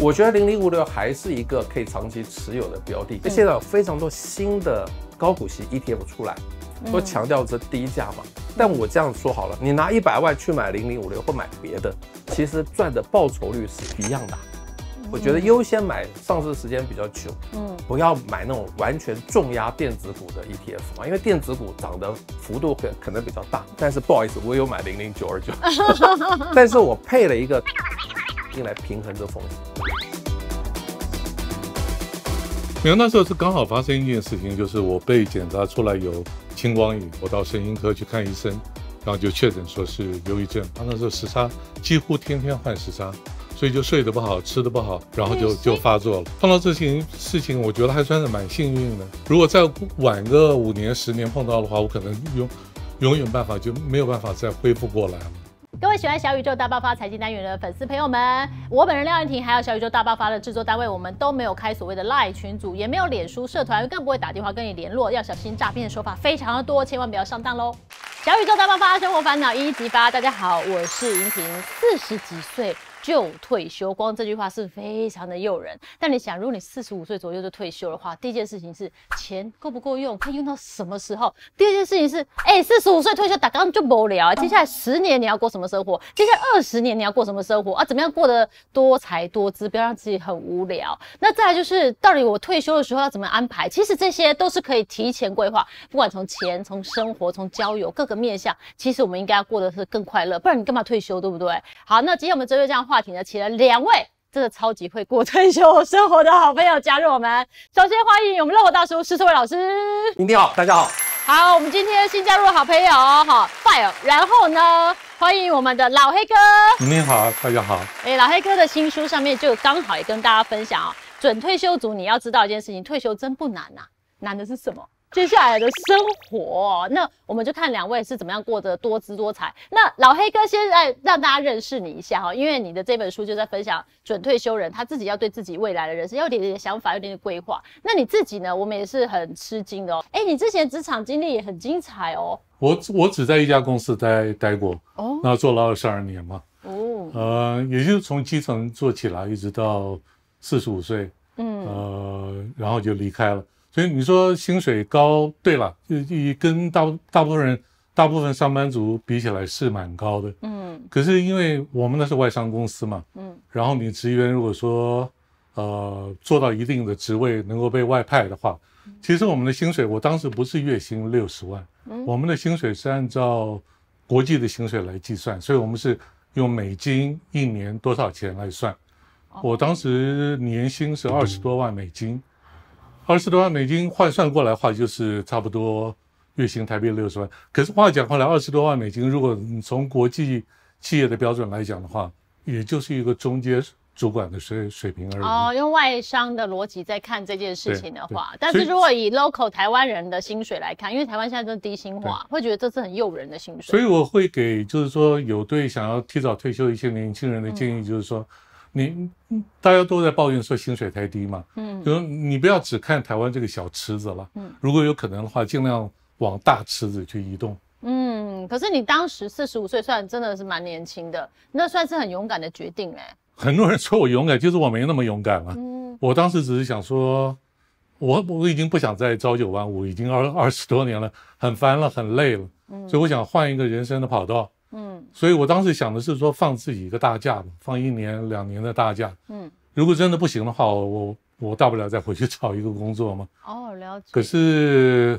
我觉得零零五六还是一个可以长期持有的标的。现在有非常多新的高股息 ETF 出来，都强调这低价嘛。但我这样说好了，你拿一百万去买零零五六或买别的，其实赚的报酬率是一样的。我觉得优先买上市时间比较久，嗯，不要买那种完全重压电子股的 ETF 嘛，因为电子股涨的幅度可可能比较大。但是不好意思，我有买零零九二九，但是我配了一个。用来平衡这风险。然那时候是刚好发生一件事情，就是我被检查出来有青光眼，我到神经科去看医生，然后就确诊说是忧郁症。他那时候时差几乎天天换时差，所以就睡得不好，吃的不好，然后就就发作了。碰到这些事情，我觉得还算是蛮幸运的。如果再晚个五年十年碰到的话，我可能永永远办法就没有办法再恢复过来了。各位喜欢《小宇宙大爆发》财经单元的粉丝朋友们，我本人廖燕婷，还有《小宇宙大爆发》的制作单位，我们都没有开所谓的 Line 群组，也没有脸书社团，更不会打电话跟你联络，要小心诈骗的说法非常的多，千万不要上当喽！《小宇宙大爆发》生活烦恼一一集发，大家好，我是云婷，四十几岁。就退休，光这句话是非常的诱人。但你想，如果你四十五岁左右就退休的话，第一件事情是钱够不够用，可以用到什么时候？第二件事情是，哎，四十五岁退休打工就无聊啊！接下来十年你要过什么生活？接下来二十年你要过什么生活啊？怎么样过得多才多姿，不要让自己很无聊。那再来就是，到底我退休的时候要怎么安排？其实这些都是可以提前规划，不管从钱、从生活、从交友各个面向，其实我们应该要过的是更快乐，不然你干嘛退休，对不对？好，那今天我们哲学这样。话题呢，请了两位，真的超级会过退休生活的好朋友，加入我们。首先欢迎我们乐活大叔施志伟老师，你好，大家好。好，我们今天新加入的好朋友，哈，fire。然后呢，欢迎我们的老黑哥，你好，大家好。哎，老黑哥的新书上面就刚好也跟大家分享啊，准退休族你要知道一件事情，退休真不难呐，难的是什么？接下来的生活，那我们就看两位是怎么样过得多姿多彩。那老黑哥，现在让大家认识你一下哈，因为你的这本书就在分享准退休人他自己要对自己未来的人生有点点想法，有点点规划。那你自己呢？我们也是很吃惊的哦。哎，你之前职场经历也很精彩哦。我我只在一家公司待待过哦，那做了二十二年嘛。哦。呃，也就是从基层做起来，一直到四十五岁，嗯，呃，然后就离开了。所以你说薪水高，对了，就跟大大部分人、大部分上班族比起来是蛮高的。嗯。可是因为我们那是外商公司嘛，嗯。然后你职员如果说，呃，做到一定的职位能够被外派的话，其实我们的薪水我当时不是月薪六十万，我们的薪水是按照国际的薪水来计算，所以我们是用美金一年多少钱来算。我当时年薪是二十多万美金。二十多万美金换算过来话，就是差不多月薪台币六十万。可是话讲回来，二十多万美金，如果从国际企业的标准来讲的话，也就是一个中间主管的水水平而已。哦，用外商的逻辑在看这件事情的话，但是如果以 local 台湾人的薪水来看，因为台湾现在都低薪化，会觉得这是很诱人的薪水。所以我会给就是说有对想要提早退休一些年轻人的建议，就是说。你大家都在抱怨说薪水太低嘛，嗯，就是你不要只看台湾这个小池子了，嗯，如果有可能的话，尽量往大池子去移动。嗯，可是你当时四十五岁算真的是蛮年轻的，那算是很勇敢的决定哎。很多人说我勇敢，就是我没那么勇敢了。嗯，我当时只是想说，我我已经不想再朝九晚五，已经二二十多年了，很烦了，很累了，嗯，所以我想换一个人生的跑道。嗯，所以我当时想的是说放自己一个大假吧，放一年两年的大假。嗯，如果真的不行的话，我我大不了再回去找一个工作嘛。哦，了解。可是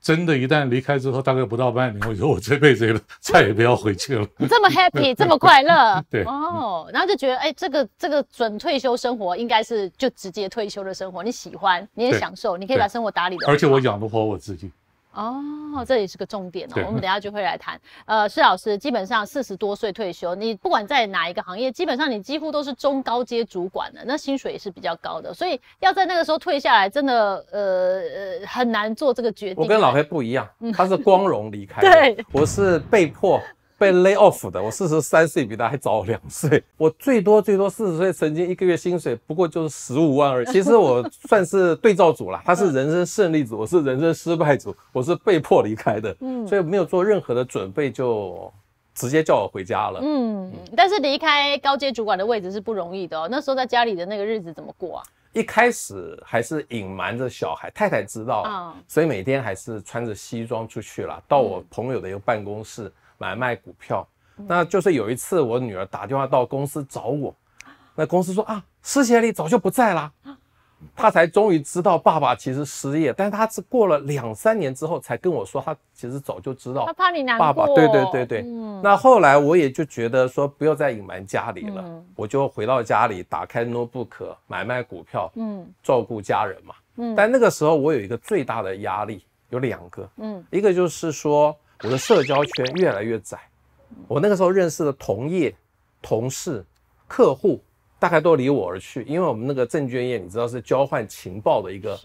真的，一旦离开之后，大概不到半年，我觉得我这辈子再也不要回去了。这么 happy，这么快乐。对。哦，然后就觉得，哎，这个这个准退休生活应该是就直接退休的生活，你喜欢，你也享受，你可以把生活打理的。而且我养得活我自己。哦，这也是个重点哦，我们等下就会来谈。呃，施老师基本上四十多岁退休，你不管在哪一个行业，基本上你几乎都是中高阶主管了，那薪水也是比较高的，所以要在那个时候退下来，真的呃很难做这个决定。我跟老黑不一样，他是光荣离开，对，我是被迫。被 lay off 的，我四十三岁，比他还早两岁。我最多最多四十岁，曾经一个月薪水不过就是十五万而已。其实我算是对照组了，他是人生胜利组，我是人生失败组，我是被迫离开的。嗯，所以没有做任何的准备就直接叫我回家了。嗯，但是离开高阶主管的位置是不容易的哦。那时候在家里的那个日子怎么过啊？一开始还是隐瞒着小孩太太知道，所以每天还是穿着西装出去了，到我朋友的一个办公室。买卖股票，那就是有一次我女儿打电话到公司找我，那公司说啊，师姐你早就不在了，她才终于知道爸爸其实失业，但是她是过了两三年之后才跟我说，她其实早就知道，她怕你难过。爸爸，对对对对，那后来我也就觉得说不要再隐瞒家里了，我就回到家里打开 notebook 买卖股票，嗯，照顾家人嘛，嗯，但那个时候我有一个最大的压力有两个，嗯，一个就是说。我的社交圈越来越窄，我那个时候认识的同业、同事、客户，大概都离我而去，因为我们那个证券业，你知道是交换情报的一个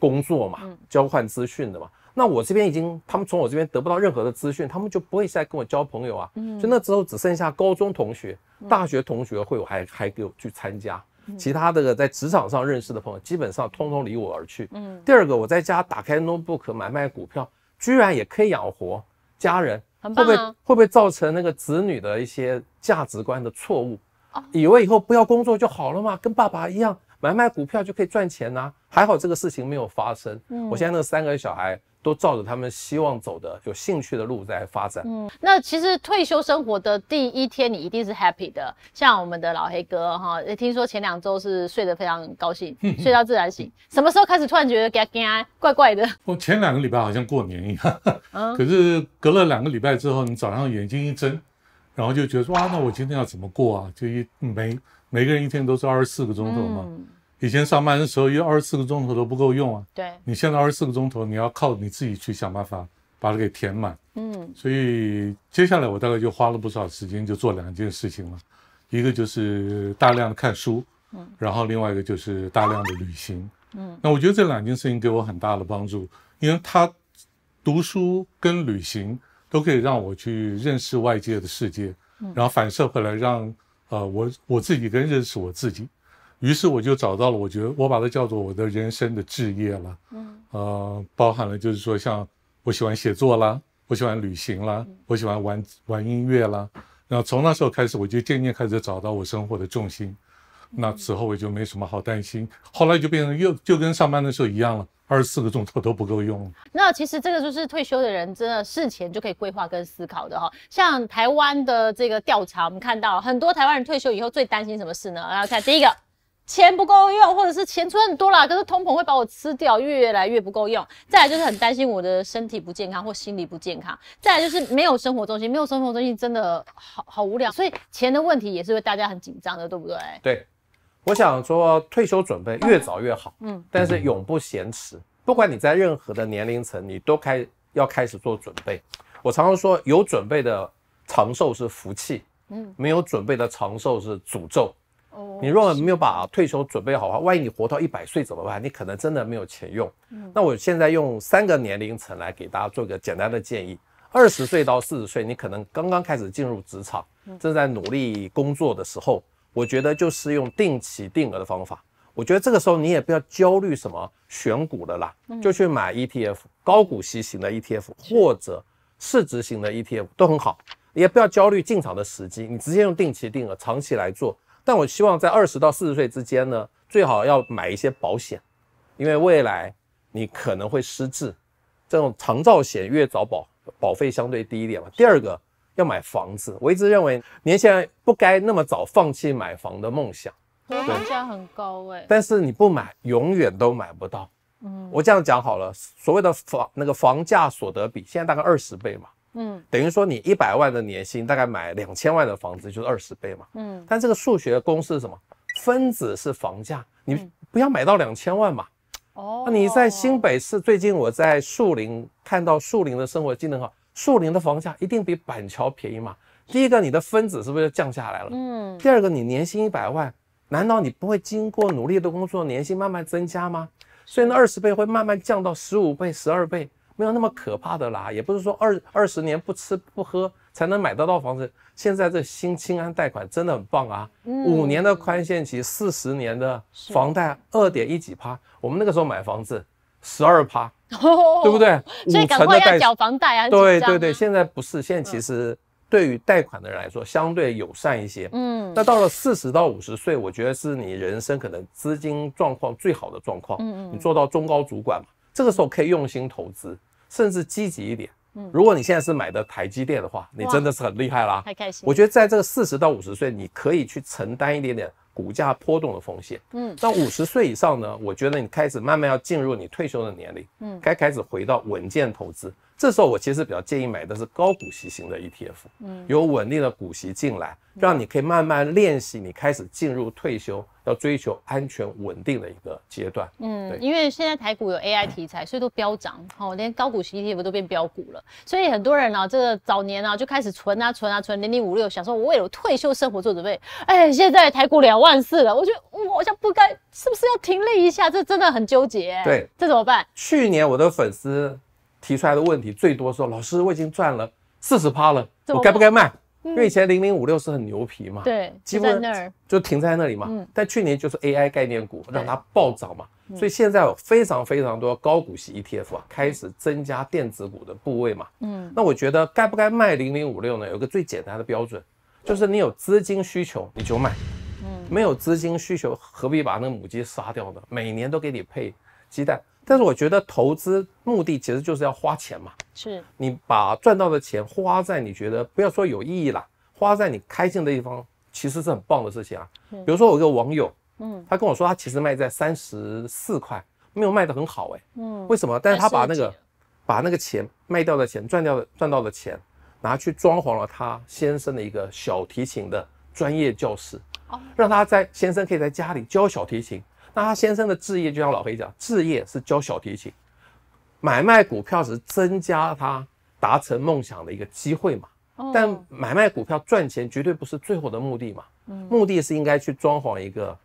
工作嘛，交换资讯的嘛。那我这边已经，他们从我这边得不到任何的资讯，他们就不会再跟我交朋友啊。所以那之后只剩下高中同学、大学同学会，我还还给我去参加。其他的在职场上认识的朋友，基本上通通离我而去。嗯。第二个，我在家打开 notebook 买卖股票，居然也可以养活。家人会不会会不会造成那个子女的一些价值观的错误？以为以后不要工作就好了嘛，跟爸爸一样买卖股票就可以赚钱呢？还好这个事情没有发生。嗯，我现在那三个小孩。都照着他们希望走的、有兴趣的路在发展。嗯，那其实退休生活的第一天，你一定是 happy 的。像我们的老黑哥哈，听说前两周是睡得非常高兴，睡到自然醒。什么时候开始突然觉得 ga ga 怪怪的？我前两个礼拜好像过年一样，可是隔了两个礼拜之后，你早上眼睛一睁，然后就觉得哇，那我今天要怎么过啊？就一每每个人一天都是二十四个钟头嘛。以前上班的时候，一二十四个钟头都不够用啊。对，你现在二十四个钟头，你要靠你自己去想办法把它给填满。嗯，所以接下来我大概就花了不少时间，就做两件事情了，一个就是大量的看书，嗯，然后另外一个就是大量的旅行，嗯。那我觉得这两件事情给我很大的帮助，因为它读书跟旅行都可以让我去认识外界的世界，嗯、然后反射回来，让呃我我自己跟认识我自己。于是我就找到了，我觉得我把它叫做我的人生的置业了，嗯，呃，包含了就是说像我喜欢写作啦，我喜欢旅行啦，我喜欢玩玩音乐啦，然后从那时候开始，我就渐渐开始找到我生活的重心，那此后我就没什么好担心，后来就变成又就跟上班的时候一样了，二十四个钟头都不够用。那其实这个就是退休的人真的事前就可以规划跟思考的哈，像台湾的这个调查，我们看到很多台湾人退休以后最担心什么事呢？来看第一个。钱不够用，或者是钱存很多啦，可是通膨会把我吃掉，越来越不够用。再来就是很担心我的身体不健康或心理不健康。再来就是没有生活中心，没有生活中心真的好好无聊。所以钱的问题也是大家很紧张的，对不对？对，我想说退休准备越早越好。嗯，但是永不嫌迟，不管你在任何的年龄层，你都开要开始做准备。我常常说，有准备的长寿是福气，嗯，没有准备的长寿是诅咒。你如果没有把退休准备好的话，万一你活到一百岁怎么办？你可能真的没有钱用。那我现在用三个年龄层来给大家做个简单的建议：二十岁到四十岁，你可能刚刚开始进入职场，正在努力工作的时候，我觉得就是用定期定额的方法。我觉得这个时候你也不要焦虑什么选股的啦，就去买 ETF 高股息型的 ETF 或者市值型的 ETF 都很好，也不要焦虑进场的时机，你直接用定期定额长期来做。但我希望在二十到四十岁之间呢，最好要买一些保险，因为未来你可能会失智，这种长照险越早保，保费相对低一点嘛。第二个要买房子，我一直认为年轻人不该那么早放弃买房的梦想。对，房价很高哎，但是你不买永远都买不到。嗯，我这样讲好了，所谓的房那个房价所得比现在大概二十倍嘛。嗯，等于说你一百万的年薪，大概买两千万的房子，就是二十倍嘛。嗯，但这个数学公式是什么？分子是房价，你不要买到两千万嘛。哦，那你在新北市最近我在树林看到树林的生活技能好，树林的房价一定比板桥便宜嘛。第一个，你的分子是不是就降下来了？嗯。第二个，你年薪一百万，难道你不会经过努力的工作，年薪慢慢增加吗？所以那二十倍会慢慢降到十五倍、十二倍。没有那么可怕的啦，也不是说二二十年不吃不喝才能买得到房子。现在这新青安贷款真的很棒啊，五年的宽限期，四十年的房贷二点一几趴。我们那个时候买房子十二趴，对不对？所以赶快要缴房贷啊！对对对，现在不是现在，其实对于贷款的人来说相对友善一些。嗯，那到了四十到五十岁，我觉得是你人生可能资金状况最好的状况。嗯嗯，你做到中高主管嘛，这个时候可以用心投资。甚至积极一点。嗯，如果你现在是买的台积电的话，你真的是很厉害啦。太开心！我觉得在这个四十到五十岁，你可以去承担一点点股价波动的风险。嗯，到五十岁以上呢？我觉得你开始慢慢要进入你退休的年龄。嗯，该开始回到稳健投资。这时候我其实比较建议买的是高股息型的 ETF，嗯，有稳定的股息进来，让你可以慢慢练习，你开始进入退休，要追求安全稳定的一个阶段。嗯，因为现在台股有 AI 题材，所以都飙涨，哦，连高股息 ETF 都变标股了，所以很多人呢，这个早年啊就开始存啊存啊存零零五六，想说我为了退休生活做准备，哎，现在台股两万四了，我觉得我好像不该，是不是要停利一下？这真的很纠结。对，这怎么办？去年我的粉丝。提出来的问题最多说，老师，我已经赚了四十趴了，我该不该卖？因为以前零零五六是很牛皮嘛，对，基本就停在那里嘛。嗯。但去年就是 AI 概念股让它暴涨嘛，所以现在有非常非常多高股息 ETF 啊，开始增加电子股的部位嘛。嗯。那我觉得该不该卖零零五六呢？有个最简单的标准，就是你有资金需求你就卖，嗯，没有资金需求何必把那个母鸡杀掉呢？每年都给你配鸡蛋。但是我觉得投资目的其实就是要花钱嘛，是你把赚到的钱花在你觉得不要说有意义啦，花在你开心的地方其实是很棒的事情啊。比如说我一个网友，嗯，他跟我说他其实卖在三十四块，没有卖的很好哎，嗯，为什么？但是他把那个把那个钱卖掉的钱赚掉的赚到的钱拿去装潢了他先生的一个小提琴的专业教室，哦，让他在先生可以在家里教小提琴。那他先生的置业就像老黑讲，置业是教小提琴，买卖股票是增加他达成梦想的一个机会嘛。但买卖股票赚钱绝对不是最后的目的嘛。目的是应该去装潢一个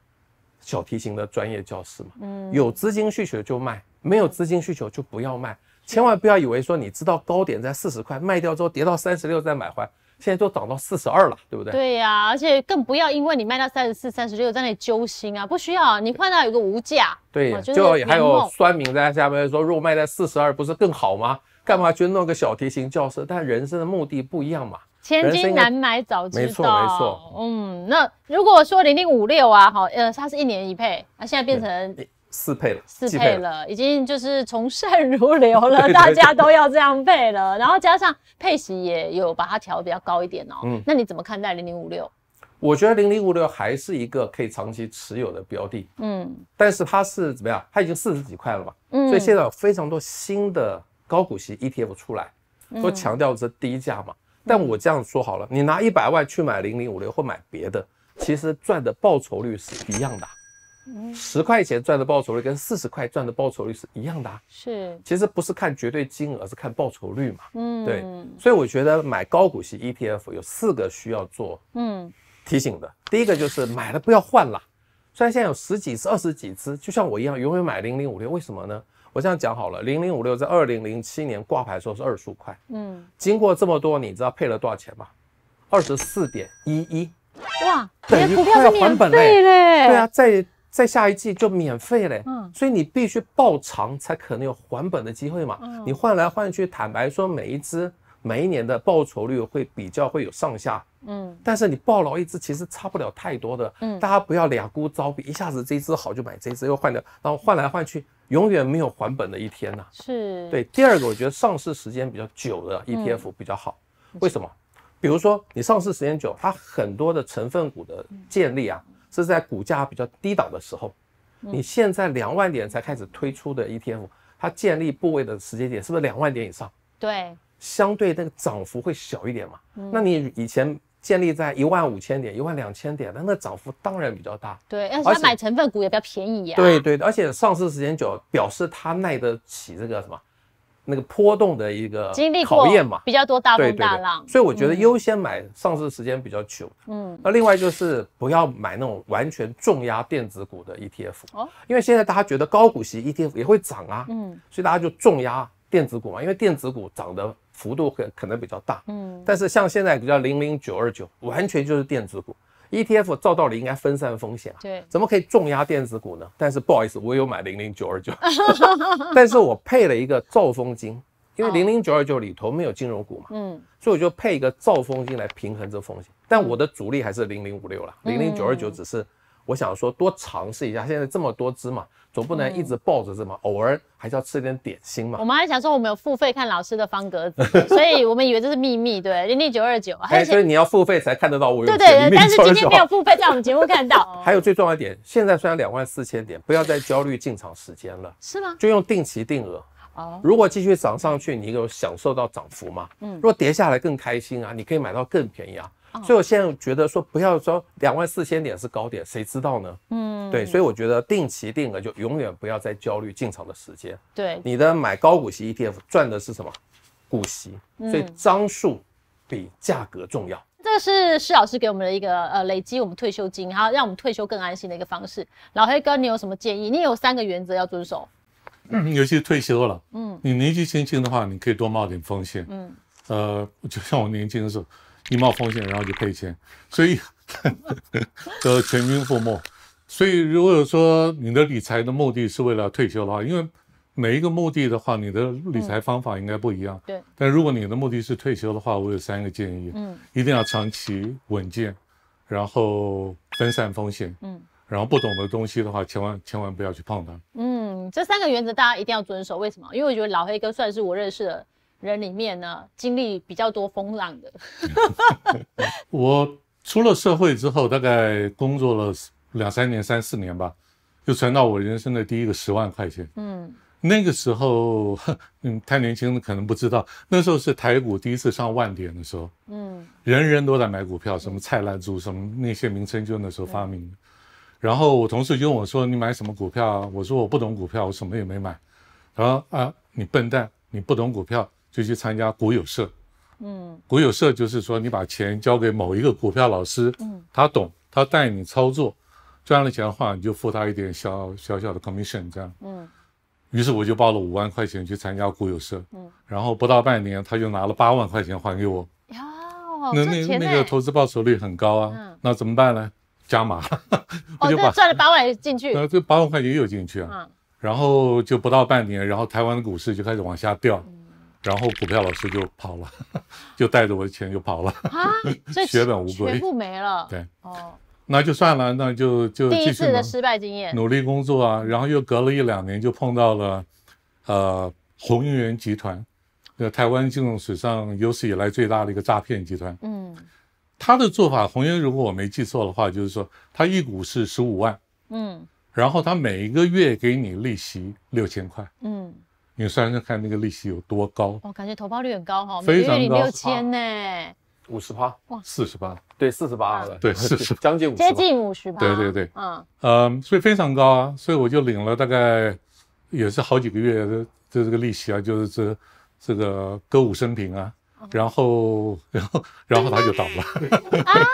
小提琴的专业教室嘛。有资金需求就卖，没有资金需求就不要卖。千万不要以为说你知道高点在四十块卖掉之后跌到三十六再买回来。现在都涨到四十二了，对不对？对呀，而且更不要因为你卖到三十四、三十六，在那里揪心啊！不需要，你换到有个无价。对，就还有酸民在下面说，肉卖在四十二不是更好吗？干嘛去弄个小提琴教室？但人生的目的不一样嘛。千金难买，早知道。没错，没错。嗯，那如果说零零五六啊，好，呃，它是一年一配，那现在变成。四配了，四配了，已经就是从善如流了，大家都要这样配了。然后加上配息也有把它调比较高一点哦。嗯，那你怎么看待零零五六？我觉得零零五六还是一个可以长期持有的标的。嗯，但是它是怎么样？它已经四十几块了嘛。嗯，所以现在有非常多新的高股息 ETF 出来，都强调这低价嘛。但我这样说好了，你拿一百万去买零零五六或买别的，其实赚的报酬率是一样的。十块钱赚的报酬率跟四十块赚的报酬率是一样的，是，其实不是看绝对金额，是看报酬率嘛。嗯，对。所以我觉得买高股息 ETF 有四个需要做嗯提醒的。第一个就是买了不要换了，虽然现在有十几只、二十几只，就像我一样，永远买零零五六，为什么呢？我这样讲好了，零零五六在二零零七年挂牌的时候是二十五块，嗯，经过这么多，你知道配了多少钱吗？二十四点一一，哇，等于快要还本嘞，对啊，在。在下一季就免费嘞，嗯，所以你必须报长才可能有还本的机会嘛，嗯，你换来换去，坦白说每一只每一年的报酬率会比较会有上下，嗯，但是你报了一只其实差不了太多的，嗯，大家不要俩股招比，一下子这只好就买这只，又换掉，然后换来换去永远没有还本的一天呐，是，对，第二个我觉得上市时间比较久的 ETF 比较好，为什么？比如说你上市时间久，它很多的成分股的建立啊。是在股价比较低档的时候，你现在两万点才开始推出的 ETF，它建立部位的时间点是不是两万点以上？对，相对那个涨幅会小一点嘛。那你以前建立在一万五千点、一万两千点的那涨幅当然比较大。对，而且买成分股也比较便宜呀。对对，而且上市时间久，表示它耐得起这个什么。那个波动的一个经历考验嘛，比较多大风大浪，所以我觉得优先买上市时间比较久。嗯，那另外就是不要买那种完全重压电子股的 ETF。哦，因为现在大家觉得高股息 ETF 也会涨啊，嗯，所以大家就重压电子股嘛，因为电子股涨的幅度可可能比较大。嗯，但是像现在比较零零九二九，完全就是电子股。E T F 照道理应该分散风险啊，对，怎么可以重压电子股呢？但是不好意思，我有买零零九二九，但是我配了一个兆丰金，因为零零九二九里头没有金融股嘛，嗯，所以我就配一个兆丰金来平衡这风险。但我的主力还是零零五六了，零零九二九只是。我想说多尝试一下，现在这么多只嘛，总不能一直抱着芝麻，偶尔还是要吃点点心嘛。我们还想说，我们有付费看老师的方格子，所以我们以为这是秘密，对，零零九二九，所以你要付费才看得到。对对对，但是今天没有付费，在我们节目看到。还有最重要一点，现在虽然两万四千点，不要再焦虑进场时间了，是吗？就用定期定额。哦。如果继续涨上去，你有享受到涨幅吗？嗯。若跌下来更开心啊，你可以买到更便宜啊。所以我现在觉得说不要说两万四千点是高点，谁知道呢？嗯，对，所以我觉得定期定额就永远不要再焦虑进场的时间。对，你的买高股息 ETF 赚的是什么？股息，所以张数比价格重要。这个是施老师给我们的一个呃，累积我们退休金，然后让我们退休更安心的一个方式。老黑哥，你有什么建议？你有三个原则要遵守。嗯，尤其是退休了，嗯，你年纪轻轻的话，你可以多冒点风险。嗯，呃，就像我年轻的时候。你冒风险，然后就赔钱，所以都 全军覆没。所以如果说你的理财的目的是为了退休的话，因为每一个目的的话，你的理财方法应该不一样。对。但如果你的目的是退休的话，我有三个建议。嗯。一定要长期稳健，然后分散风险。嗯。然后不懂的东西的话，千万千万不要去碰它。嗯，这三个原则大家一定要遵守。为什么？因为我觉得老黑哥算是我认识的。人里面呢，经历比较多风浪的。我出了社会之后，大概工作了两三年、三四年吧，就存到我人生的第一个十万块钱。嗯，那个时候，嗯，太年轻，可能不知道，那时候是台股第一次上万点的时候。嗯，人人都在买股票，什么蔡澜珠，什么那些名称就那时候发明。然后我同事就问我说：“你买什么股票啊？”我说：“我不懂股票，我什么也没买。”然后啊，你笨蛋，你不懂股票。就去参加股友社，嗯，股友社就是说你把钱交给某一个股票老师，嗯，他懂，他带你操作，赚了钱的话你就付他一点小小小的 commission 这样，嗯，于是我就报了五万块钱去参加股友社，嗯，然后不到半年他就拿了八万块钱还给我，那那那个投资报酬率很高啊，那怎么办呢？加码，我就把赚了八万进去，那这八万块钱又进去啊，然后就不到半年，然后台湾的股市就开始往下掉。然后股票老师就跑了，就带着我的钱就跑了，血本无归，全部没了。对，哦，那就算了，那就就第一次的失败经验，努力工作啊。然后又隔了一两年，就碰到了，呃，宏源集团，台湾金融史上有史以来最大的一个诈骗集团。嗯，他的做法，宏源如果我没记错的话，就是说他一股是十五万，嗯，然后他每一个月给你利息六千块，嗯。你算算看那个利息有多高？哦，感觉投保率很高哈，每月领六千呢，五十八，哇，四十八，对，四十八了，对，四十，将近五十，接近五十八，对对对，嗯嗯，所以非常高啊，所以我就领了大概也是好几个月的这这个利息啊，就是这这个歌舞升平啊。然后，然后，然后他就倒了啊！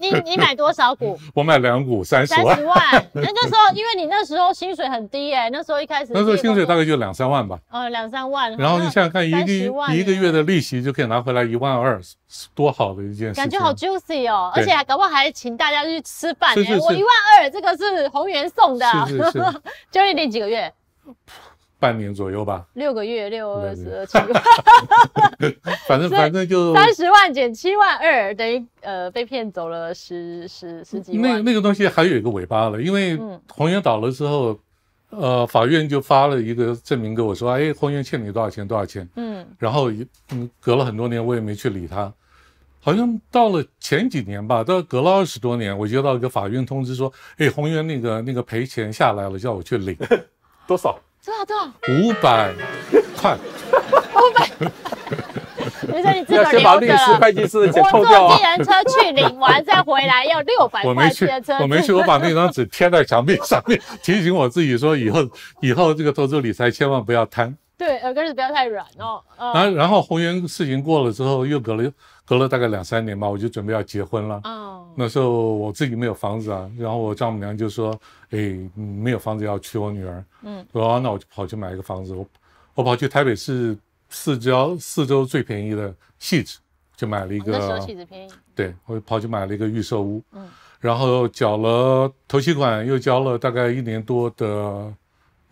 你你你买多少股？我买两股，三十万。三十万，那时候 因为你那时候薪水很低哎，那时候一开始那时候薪水大概就两三万吧。哦，两三万。然后你想想看，一个一个月的利息就可以拿回来一万二，多好的一件事情！感觉好 juicy 哦，而且还搞不好还请大家去吃饭我一万二，这个是宏源送的。是是是。就一那几个月。半年左右吧，六个月，六二二十七。反正反正就三十万减七万二等于呃被骗走了十十十几万。那那个东西还有一个尾巴了，因为宏源倒了之后，呃，法院就发了一个证明给我说，哎，宏源欠你多少钱？多少钱？嗯。然后嗯，隔了很多年，我也没去理他。好像到了前几年吧，到隔了二十多年，我接到一个法院通知说，哎，宏源那个那个赔钱下来了，叫我去领 多少。多少多少？五百块。五百。你 说你自先把律师、会计师的钱扣掉啊！我坐一人车去领完再回来，要六百块我没去，我没去，我把那张纸贴在墙壁上面，提醒我自己说，以后以后这个投资理财千万不要贪。对耳根子不要太软哦。然然后宏源事情过了之后，又隔了隔了大概两三年吧，我就准备要结婚了。哦。那时候我自己没有房子啊，然后我丈母娘就说：“哎，没有房子要娶我女儿。”嗯。我说：“那我就跑去买一个房子。”我我跑去台北市四郊四周最便宜的戏子，就买了一个。那时候便宜。对，我跑去买了一个预售屋。嗯。然后缴了头期款，又交了大概一年多的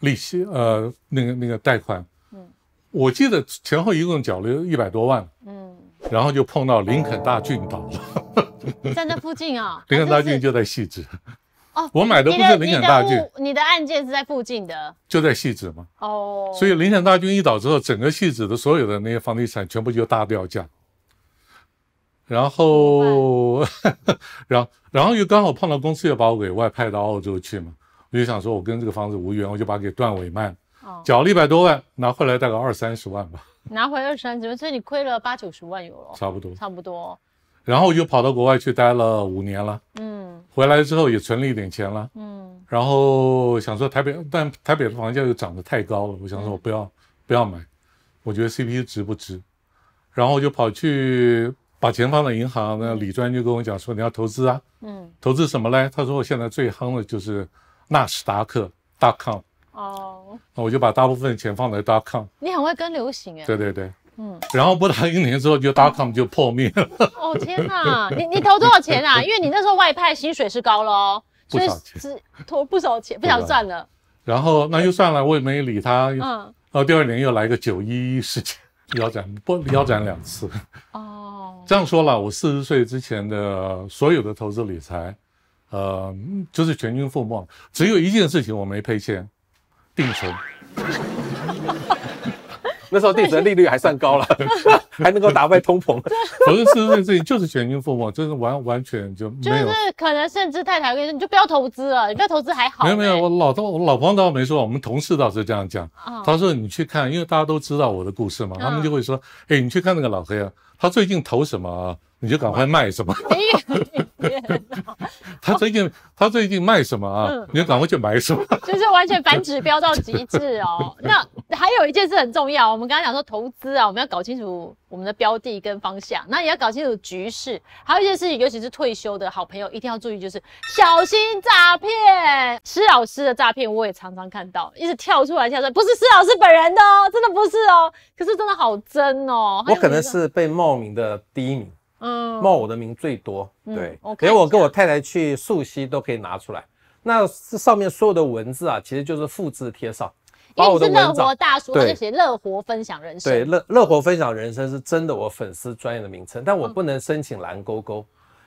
利息，呃，那个那个贷款。我记得前后一共缴了一百多万，嗯，然后就碰到林肯大郡倒了，在那附近啊，林肯大郡就在细枝，哦，我买的不是林肯大郡，你的案件是在附近的，就在细枝嘛，哦，所以林肯大郡一倒之后，整个细枝的所有的那些房地产全部就大掉价，然后，然后，然后又刚好碰到公司又把我给外派到澳洲去嘛，我就想说我跟这个房子无缘，我就把给断尾卖。了。缴了一百多万，拿回来大概二三十万吧。拿回二三十，万，所以你亏了八九十万，有了。差不多，差不多。然后我就跑到国外去待了五年了。嗯。回来之后也存了一点钱了。嗯。然后想说台北，但台北的房价又涨得太高了，我想说我不要，不要买。我觉得 CP 值不值？然后我就跑去把钱放在银行。那李专就跟我讲说：“你要投资啊？嗯，投资什么嘞？”他说：“我现在最夯的就是纳斯达克 .com。”哦，那我就把大部分钱放在大康，你很会跟流行哎，对对对，嗯，然后不到一年之后，就大康就破灭了。哦天哪，你你投多少钱啊？因为你那时候外派薪水是高哦，所以是投不少钱，不想赚了。然后那又算了，我也没理他。嗯，到第二年又来个九一一事件，腰斩不腰斩两次。哦，这样说了，我四十岁之前的所有的投资理财，呃，就是全军覆没，只有一件事情我没赔钱。定存，那时候定存利率还算高了，还能够打败通膨。可 是四十岁事情就是全军覆没，就是完完全就没有。就是可能甚至太太跟你说你就不要投资了，你不要投资还好。没有没有，我老我老婆倒没说，我们同事倒是这样讲。他说你去看，因为大家都知道我的故事嘛，他们就会说，哎，你去看那个老黑啊，他最近投什么啊，你就赶快卖什么。他最近他最近卖什么啊？你赶快去买什么？就是完全反指标到极致哦。那还有一件事很重要，我们刚才讲说投资啊，我们要搞清楚我们的标的跟方向，那也要搞清楚局势。还有一件事情，尤其是退休的好朋友一定要注意，就是小心诈骗。施老师的诈骗我也常常看到，一直跳出来，跳出来，不是施老师本人的哦，真的不是哦，可是真的好真哦。我可能是被冒名的第一名。嗯，冒我的名最多，对，连我跟我太太去溯溪都可以拿出来。那这上面所有的文字啊，其实就是复制贴上。我是乐活大叔写乐活分享人生”，对，“乐乐活分享人生”是真的，我粉丝专业的名称，但我不能申请蓝勾勾，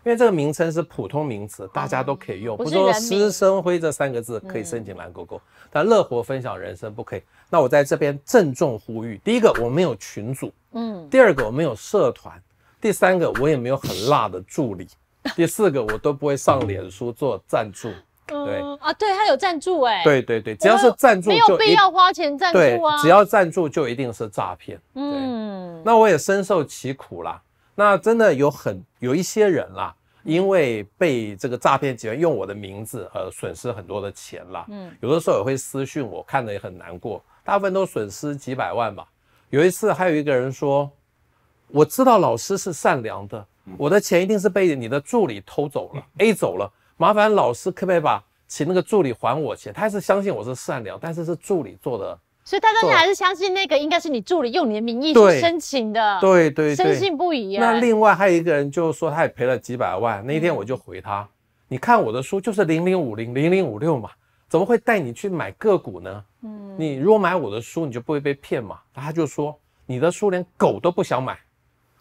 因为这个名称是普通名词，大家都可以用。不是说“师生辉”这三个字可以申请蓝勾勾，但“乐活分享人生”不可以。那我在这边郑重呼吁：第一个，我们有群组；嗯，第二个，我们有社团。第三个我也没有很辣的助理，第四个我都不会上脸书做赞助，对啊，对他有赞助哎，对对对，只要是赞助就必要花钱赞助啊，只要赞助就一定是诈骗，嗯，那我也深受其苦啦，那真的有很有一些人啦，因为被这个诈骗集团用我的名字呃损失很多的钱啦，嗯，有的时候也会私讯我，看着也很难过，大部分都损失几百万吧，有一次还有一个人说。我知道老师是善良的，我的钱一定是被你的助理偷走了，A 走了。麻烦老师可不可以把请那个助理还我钱？他是相信我是善良，但是是助理做的，所以他当你还是相信那个应该是你助理用你的名义去申请的，对对，深信不疑。那另外还有一个人就说他也赔了几百万，那天我就回他，你看我的书就是零零五零零零五六嘛，怎么会带你去买个股呢？嗯，你如果买我的书，你就不会被骗嘛。他就说你的书连狗都不想买。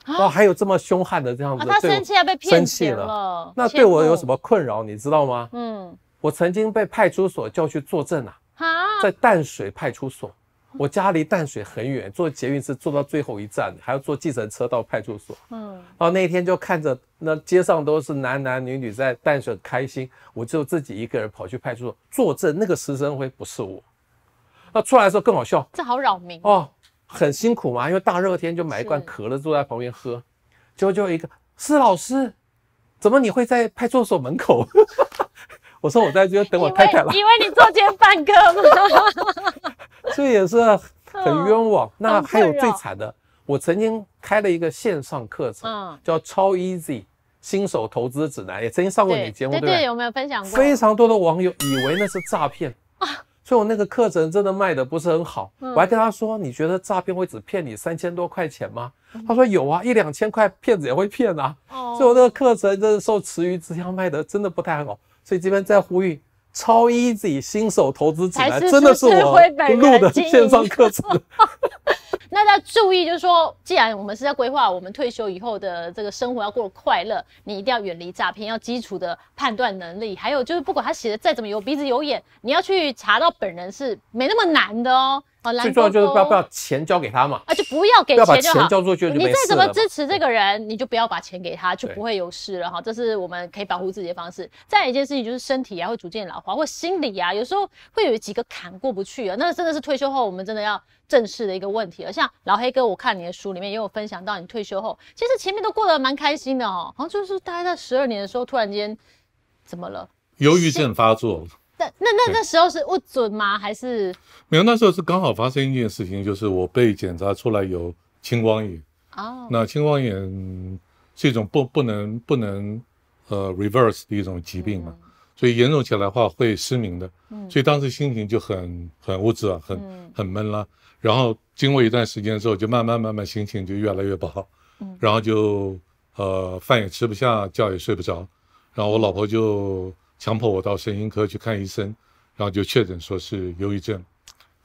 哦，还有这么凶悍的这样子，他生气啊，被骗钱了。那对我有什么困扰，你知道吗？嗯，我曾经被派出所叫去作证啊，在淡水派出所，我家离淡水很远，坐捷运是坐到最后一站，还要坐计程车到派出所。嗯，然后那天就看着那街上都是男男女女在淡水开心，我就自己一个人跑去派出所作证。那个失生会不是我，那出来的时候更好笑，这好扰民哦。很辛苦嘛，因为大热天就买一罐可乐坐在旁边喝，就就一个是老师，怎么你会在派出所门口？我说我在这等我太太了。以为你做奸犯科吗？所以也是很冤枉。那还有最惨的，我曾经开了一个线上课程，叫《超 easy 新手投资指南》，也曾经上过你节目，对对，有没有分享过？非常多的网友以为那是诈骗啊。所以，我那个课程真的卖的不是很好。我还跟他说：“你觉得诈骗会只骗你三千多块钱吗？”他说：“有啊，一两千块骗子也会骗啊。”所以，我那个课程的受池鱼之殃卖的真的不太好。所以，这边在呼吁超 easy 新手投资起来，真的是我录的线上课程。大家注意，就是说，既然我们是在规划我们退休以后的这个生活要过得快乐，你一定要远离诈骗，要基础的判断能力。还有就是，不管他写的再怎么有鼻子有眼，你要去查到本人是没那么难的哦。最重要就是不要不要钱交给他嘛，啊就不要给，钱钱交做就你再怎么支持这个人，你就不要把钱给他，就不会有事了哈。这是我们可以保护自己的方式。再一件事情就是身体啊会逐渐老化，或心理啊有时候会有几个坎过不去啊，那真的是退休后我们真的要正视的一个问题。了。像老黑哥，我看你的书里面也有分享到，你退休后其实前面都过得蛮开心的哦，好像就是大概在十二年的时候突然间怎么了？忧郁症发作。那那那那时候是不准吗？还是没有？那时候是刚好发生一件事情，就是我被检查出来有青光眼那青光眼是一种不不能不能呃 reverse 的一种疾病嘛，所以严重起来的话会失明的。所以当时心情就很很物质啊，很很闷啦。然后经过一段时间之后，就慢慢慢慢心情就越来越不好。嗯。然后就呃饭也吃不下，觉也睡不着。然后我老婆就。强迫我到神经科去看医生，然后就确诊说是忧郁症。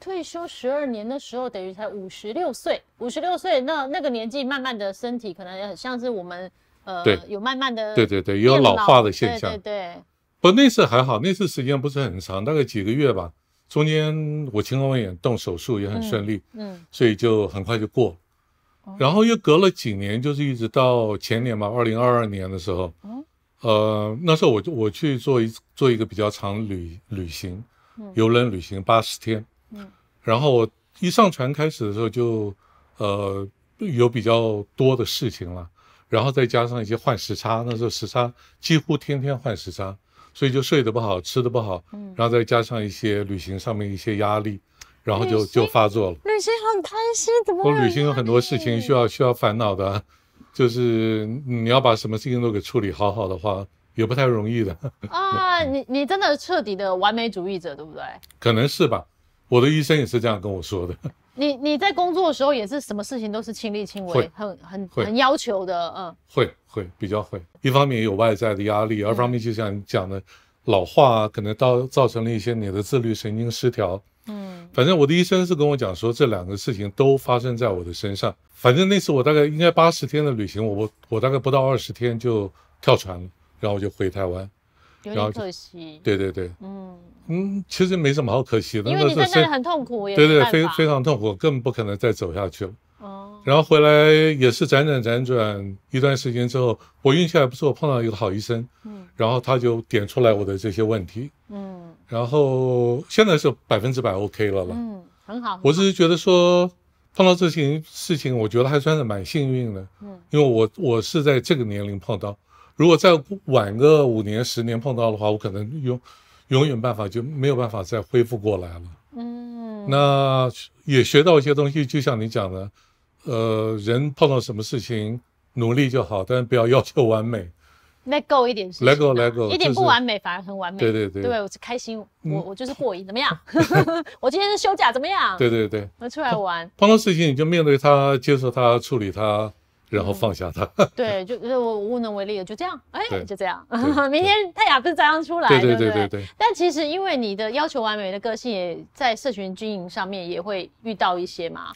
退休十二年的时候，等于才五十六岁，五十六岁那那个年纪，慢慢的身体可能也很像是我们呃，有慢慢的对对对，有老化的现象。对对。不，那次还好，那次时间不是很长，大概几个月吧。中间我青光眼动手术也很顺利，嗯，所以就很快就过。然后又隔了几年，就是一直到前年吧，二零二二年的时候，嗯。呃，那时候我我去做一做一个比较长旅旅行，游轮旅行八十天，嗯，然后我一上船开始的时候就，呃，有比较多的事情了，然后再加上一些换时差，那时候时差几乎天天换时差，所以就睡得不好，吃得不好，嗯，然后再加上一些旅行上面一些压力，然后就就发作了。旅行很开心怎么？我旅行有很多事情需要需要烦恼的。就是你要把什么事情都给处理好好的话，也不太容易的啊！你你真的彻底的完美主义者，对不对？可能是吧，我的医生也是这样跟我说的。你你在工作的时候也是什么事情都是亲力亲为，很很很要求的，嗯，会会比较会。一方面有外在的压力，二方面就像你讲的老化可能造造成了一些你的自律神经失调。嗯，反正我的医生是跟我讲说，这两个事情都发生在我的身上。反正那次我大概应该八十天的旅行，我我我大概不到二十天就跳船了，然后我就回台湾，有点可惜。对对对，嗯嗯，其实没什么好可惜的，因为你在那里很痛苦，对对，非非常痛苦，更不可能再走下去了。哦，然后回来也是辗转辗转一段时间之后，我运气还不错，碰到一个好医生，嗯，然后他就点出来我的这些问题，嗯，然后现在是百分之百 OK 了了，嗯，很好。我只是觉得说碰到这些事情，我觉得还算是蛮幸运的，嗯，因为我我是在这个年龄碰到，如果再晚个五年十年碰到的话，我可能永永远办法就没有办法再恢复过来了，嗯，那也学到一些东西，就像你讲的。呃，人碰到什么事情，努力就好，但是不要要求完美。Let go 一点是 go，Let go，一点不完美反而很完美。对对对，对我是开心，我我就是过瘾。怎么样？我今天是休假，怎么样？对对对，我出来玩。碰到事情你就面对它，接受它，处理它，然后放下它。对，就就我无能为力了，就这样。哎，就这样。明天太阳不是照样出来？对对对对对。但其实因为你的要求完美的个性，也在社群经营上面也会遇到一些嘛。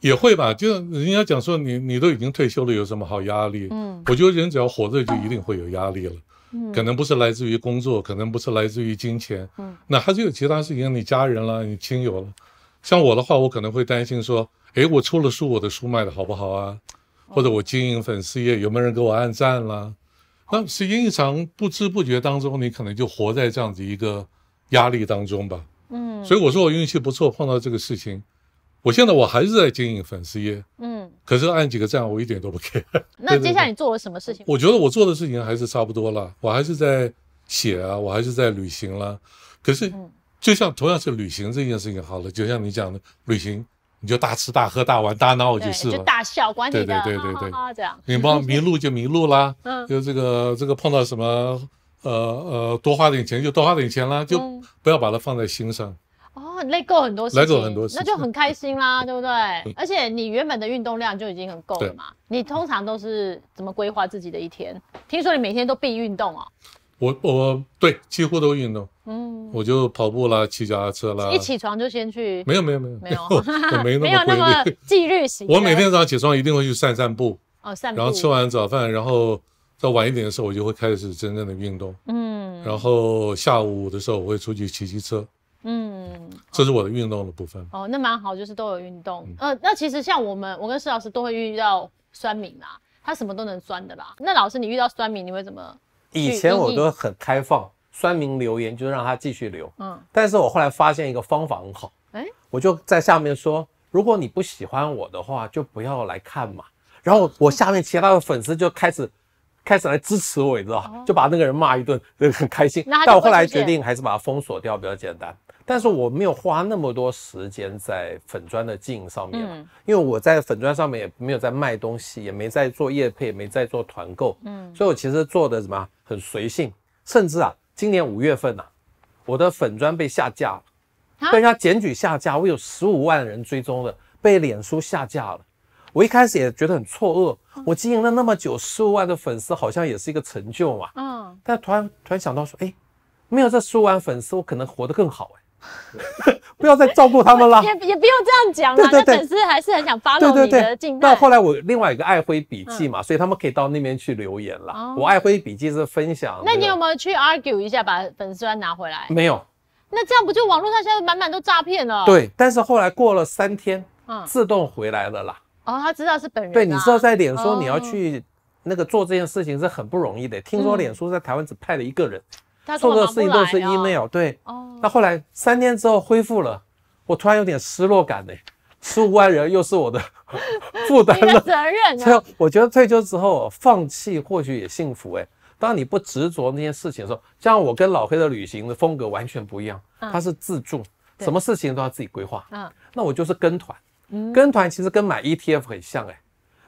也会吧，就人家讲说你你都已经退休了，有什么好压力？嗯，我觉得人只要活着，就一定会有压力了。嗯，可能不是来自于工作，可能不是来自于金钱。嗯，那还是有其他事情，你家人了，你亲友了。像我的话，我可能会担心说，诶，我出了书，我的书卖的好不好啊？或者我经营粉丝业，有没有人给我按赞了？那时间一长，不知不觉当中，你可能就活在这样子一个压力当中吧。嗯，所以我说我运气不错，碰到这个事情。我现在我还是在经营粉丝业，嗯，可是按几个赞我一点都不 care。那接下来你做了什么事情？我觉得我做的事情还是差不多了，我还是在写啊，我还是在旅行了。可是，就像同样是旅行这件事情，好了，就像你讲的旅行，你就大吃大喝大玩大闹就是了，就大笑，管你的，对对对，这样你帮迷路就迷路啦，嗯，就这个这个碰到什么，呃呃，多花点钱就多花点钱啦，就不要把它放在心上。累够很多事情，累够很多事情，那就很开心啦，对不对？而且你原本的运动量就已经很够了嘛。你通常都是怎么规划自己的一天？听说你每天都必运动哦。我我对，几乎都运动。嗯，我就跑步啦，骑脚踏车啦。一起床就先去？没有没有没有没有，没 那么 没有那么纪律性。我每天早上起床一定会去散散步哦，散步。然后吃完早饭，然后到晚一点的时候，我就会开始真正的运动。嗯，然后下午的时候我会出去骑骑车。嗯，这是我的运动的部分哦，那蛮好，就是都有运动。呃，那其实像我们，我跟施老师都会遇到酸民啦，他什么都能酸的啦。那老师，你遇到酸民你会怎么？以前我都很开放，酸民留言就让他继续留，嗯。但是我后来发现一个方法很好，哎，我就在下面说，如果你不喜欢我的话，就不要来看嘛。然后我下面其他的粉丝就开始开始来支持我，你知道，就把那个人骂一顿，很开心。但我后来决定还是把他封锁掉比较简单。但是我没有花那么多时间在粉砖的经营上面，因为我在粉砖上面也没有在卖东西，也没在做业配，也没在做团购，嗯，所以我其实做的什么很随性。甚至啊，今年五月份呢，我的粉砖被下架了，被人家检举下架，我有十五万人追踪的，被脸书下架了。我一开始也觉得很错愕，我经营了那么久，十五万的粉丝好像也是一个成就嘛，嗯，但突然突然想到说，哎，没有这十五万粉丝，我可能活得更好，哎。不要再照顾他们了，也也不用这样讲了。那粉丝还是很想发露你的进到那后来我另外一个爱辉笔记嘛，所以他们可以到那边去留言了。我爱辉笔记是分享。那你有没有去 argue 一下，把粉丝拿回来？没有。那这样不就网络上现在满满都诈骗了？对，但是后来过了三天，自动回来了啦。哦，他知道是本人。对，你知道在脸书你要去那个做这件事情是很不容易的。听说脸书在台湾只派了一个人。他做的事情都是 email，对。哦。那后来三天之后恢复了，我突然有点失落感呢。十五万人又是我的 负担了，责任。以我觉得退休之后放弃或许也幸福哎。当你不执着那些事情的时候，像我跟老黑的旅行的风格完全不一样，他是自助，什么事情都要自己规划。啊。那我就是跟团，嗯，跟团其实跟买 ETF 很像哎，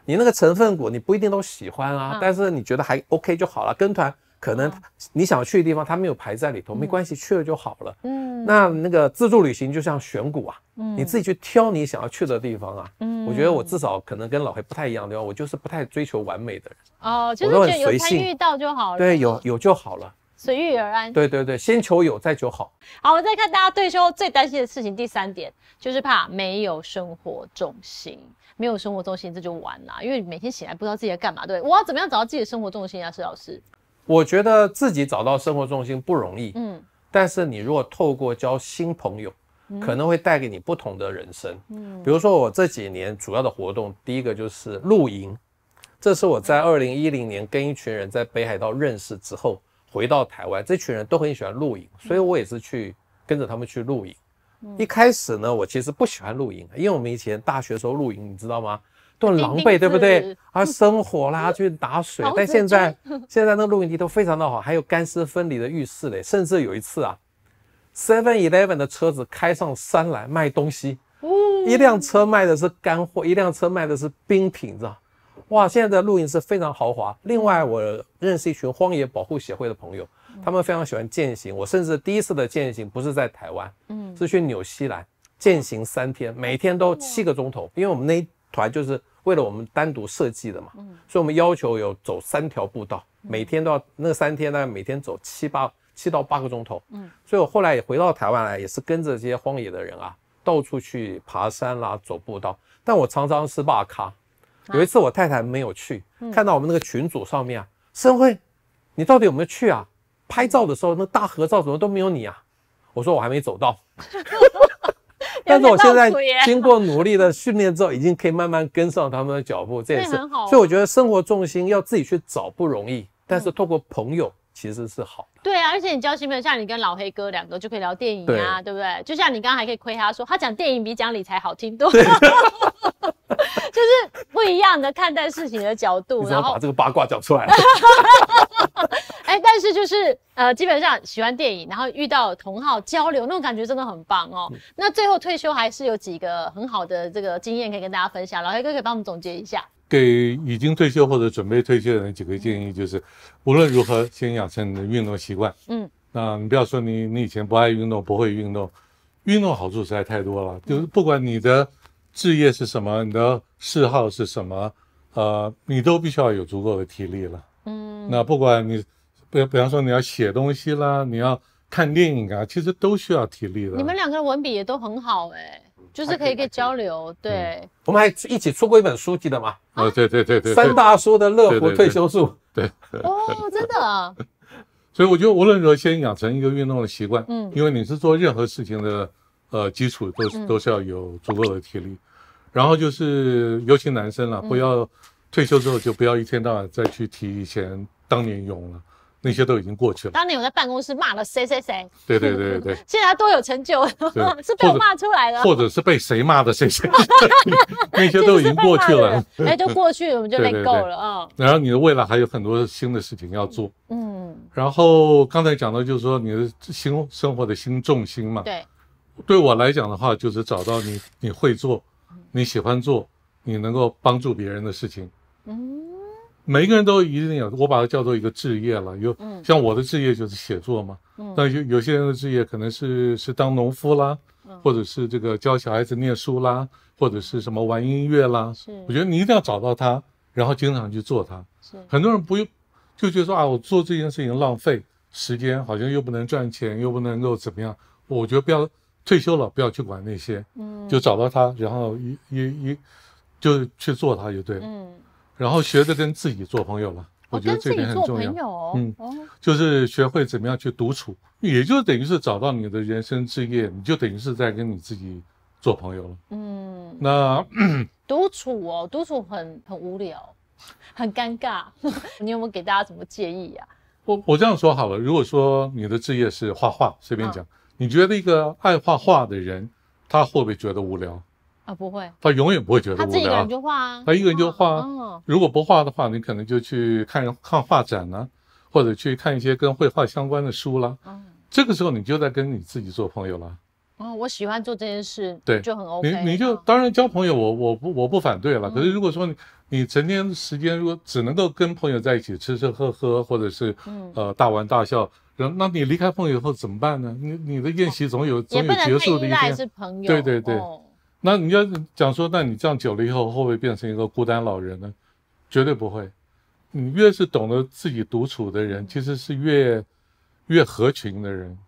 你那个成分股你不一定都喜欢啊，但是你觉得还 OK 就好了，跟团。可能你想要去的地方，它没有排在里头，没关系，去了就好了。嗯，那那个自助旅行就像选股啊，嗯，你自己去挑你想要去的地方啊。嗯，我觉得我至少可能跟老黑不太一样，对吧？我就是不太追求完美的人。哦，就是觉得有参与到就好了。对，有有就好了，随遇而安。对对对，先求有再求好。好，我再看大家退休最担心的事情，第三点就是怕没有生活重心，没有生活重心这就完了，因为每天醒来不知道自己在干嘛。对我要怎么样找到自己的生活重心啊，施老师？我觉得自己找到生活重心不容易，嗯，但是你如果透过交新朋友，可能会带给你不同的人生，嗯，比如说我这几年主要的活动，第一个就是露营，这是我在二零一零年跟一群人在北海道认识之后回到台湾，这群人都很喜欢露营，所以我也是去跟着他们去露营。一开始呢，我其实不喜欢露营，因为我们以前大学时候露营，你知道吗？多狼狈，对不对？啊，生火啦，去打水。但现在 现在那露营地都非常的好，还有干湿分离的浴室嘞。甚至有一次啊，Seven Eleven 的车子开上山来卖东西，一辆车卖的是干货，一辆车卖的是冰品，知道哇，现在的露营是非常豪华。另外，我认识一群荒野保护协会的朋友，他们非常喜欢践行。我甚至第一次的践行不是在台湾，嗯，是去纽西兰践行三天，每天都七个钟头，因为我们那。团就是为了我们单独设计的嘛，嗯，所以我们要求有走三条步道，每天都要那三天呢，每天走七八七到八个钟头，嗯，所以我后来也回到台湾来，也是跟着这些荒野的人啊，到处去爬山啦、走步道，但我常常是罢咖。有一次我太太没有去，看到我们那个群组上面啊，生辉，你到底有没有去啊？拍照的时候那大合照怎么都没有你啊？我说我还没走到。但是我现在经过努力的训练之后，已经可以慢慢跟上他们的脚步，这也是。很好。所以我觉得生活重心要自己去找不容易，但是透过朋友其实是好的。对啊，而且你交新朋友，像你跟老黑哥两个就可以聊电影啊，对不对？就像你刚刚还可以亏他说，他讲电影比讲理财好听多。就是不一样的看待事情的角度，然后把这个八卦讲出来。哎，但是就是呃，基本上喜欢电影，然后遇到同好交流那种感觉真的很棒哦。那最后退休还是有几个很好的这个经验可以跟大家分享，老黑哥可以帮我们总结一下。给已经退休或者准备退休的人几个建议，就是无论如何先养成你的运动习惯。嗯，啊，你不要说你你以前不爱运动，不会运动，运动好处实在太多了。就是不管你的。置业是什么？你的嗜好是什么？呃，你都必须要有足够的体力了。嗯，那不管你比比方说你要写东西啦，你要看电影啊，其实都需要体力的。你们两个文笔也都很好哎，就是可以可以交流。对，我们还一起出过一本书，记得吗？啊，对对对对。三大叔的《乐活退休术》。对。哦，真的。所以我觉得，无论如何，先养成一个运动的习惯。嗯。因为你是做任何事情的，呃，基础都是都是要有足够的体力。然后就是，尤其男生了，不要退休之后就不要一天到晚再去提以前当年勇了，那些都已经过去了。当年我在办公室骂了谁谁谁。对对对对对。现在多有成就 是被我骂出来的。或者是被谁骂的谁谁？那些都已经过去了，哎，都过去了，我们就没够了啊。然后你的未来还有很多新的事情要做。嗯。然后刚才讲到就是说你的新生活的新重心嘛。对。对我来讲的话，就是找到你，你会做。你喜欢做，你能够帮助别人的事情。嗯，每一个人都一定有，我把它叫做一个职业了。有，像我的职业就是写作嘛。嗯，那有有些人的职业可能是是当农夫啦，或者是这个教小孩子念书啦，或者是什么玩音乐啦。是，我觉得你一定要找到它，然后经常去做它。是，很多人不用，就觉得说啊，我做这件事情浪费时间，好像又不能赚钱，又不能够怎么样。我觉得不要。退休了，不要去管那些，嗯，就找到他，然后一一一，就去做他就对，了，嗯，然后学着跟自己做朋友了，我觉得这个很重要，嗯，就是学会怎么样去独处，也就等于是找到你的人生置业，你就等于是在跟你自己做朋友了，嗯，那独处哦，独处很很无聊，很尴尬，你有没有给大家什么建议呀？我我这样说好了，如果说你的置业是画画，随便讲。你觉得一个爱画画的人，他会不会觉得无聊啊？不会，他永远不会觉得无聊自他一个人就画啊。他一个人就画。哦。如果不画的话，你可能就去看看画展呢，或者去看一些跟绘画相关的书啦。嗯。这个时候，你就在跟你自己做朋友了。哦，我喜欢做这件事，对，就很 OK。你你就当然交朋友，我我不我不反对了。可是如果说你你成天时间如果只能够跟朋友在一起吃吃喝喝，或者是呃大玩大笑，那那你离开朋友以后怎么办呢？你你的宴席总有总有结束的一天。对对对，那你要讲说，那你这样久了以后会不会变成一个孤单老人呢？绝对不会。你越是懂得自己独处的人，其实是越越合群的人。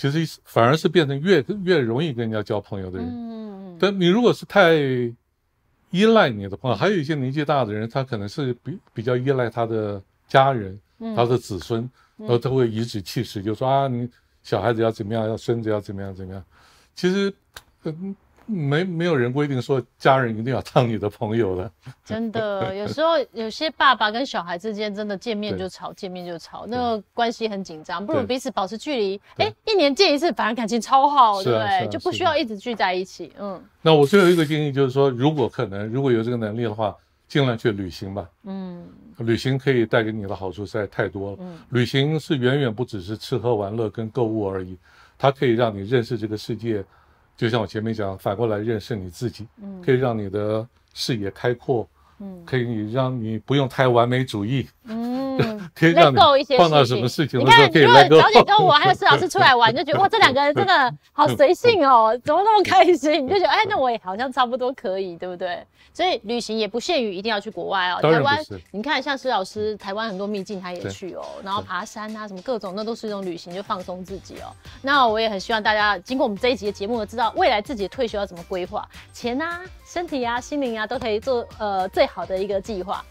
其实反而是变成越越容易跟人家交朋友的人，但你如果是太依赖你的朋友，还有一些年纪大的人，他可能是比比较依赖他的家人，他的子孙，然后他会颐指气使，就说啊，你小孩子要怎么样，要孙子要怎么样怎么样，其实，嗯。没没有人规定说家人一定要当你的朋友的，真的。有时候有些爸爸跟小孩之间真的见面就吵，见面就吵，那个关系很紧张，不如彼此保持距离。哎，一年见一次，反而感情超好，对不对？就不需要一直聚在一起。嗯。那我最后一个建议就是说，如果可能，如果有这个能力的话，尽量去旅行吧。嗯。旅行可以带给你的好处实在太多了。嗯。旅行是远远不只是吃喝玩乐跟购物而已，它可以让你认识这个世界。就像我前面讲，反过来认识你自己，嗯，可以让你的视野开阔，嗯，可以让你不用太完美主义，嗯。可以让你碰到什么事情？你看，如果小姐跟我还有施老师出来玩，就觉得哇，这两个人真的 好随性哦，怎么那么开心？你就觉得哎，那我也好像差不多可以，对不对？所以旅行也不限于一定要去国外哦，台湾。你看，像施老师，台湾很多秘境他也去哦，然后爬山啊，什么各种，那都是一种旅行，就放松自己哦。那我也很希望大家经过我们这一集的节目，知道未来自己退休要怎么规划，钱啊、身体啊、心灵啊，都可以做呃最好的一个计划。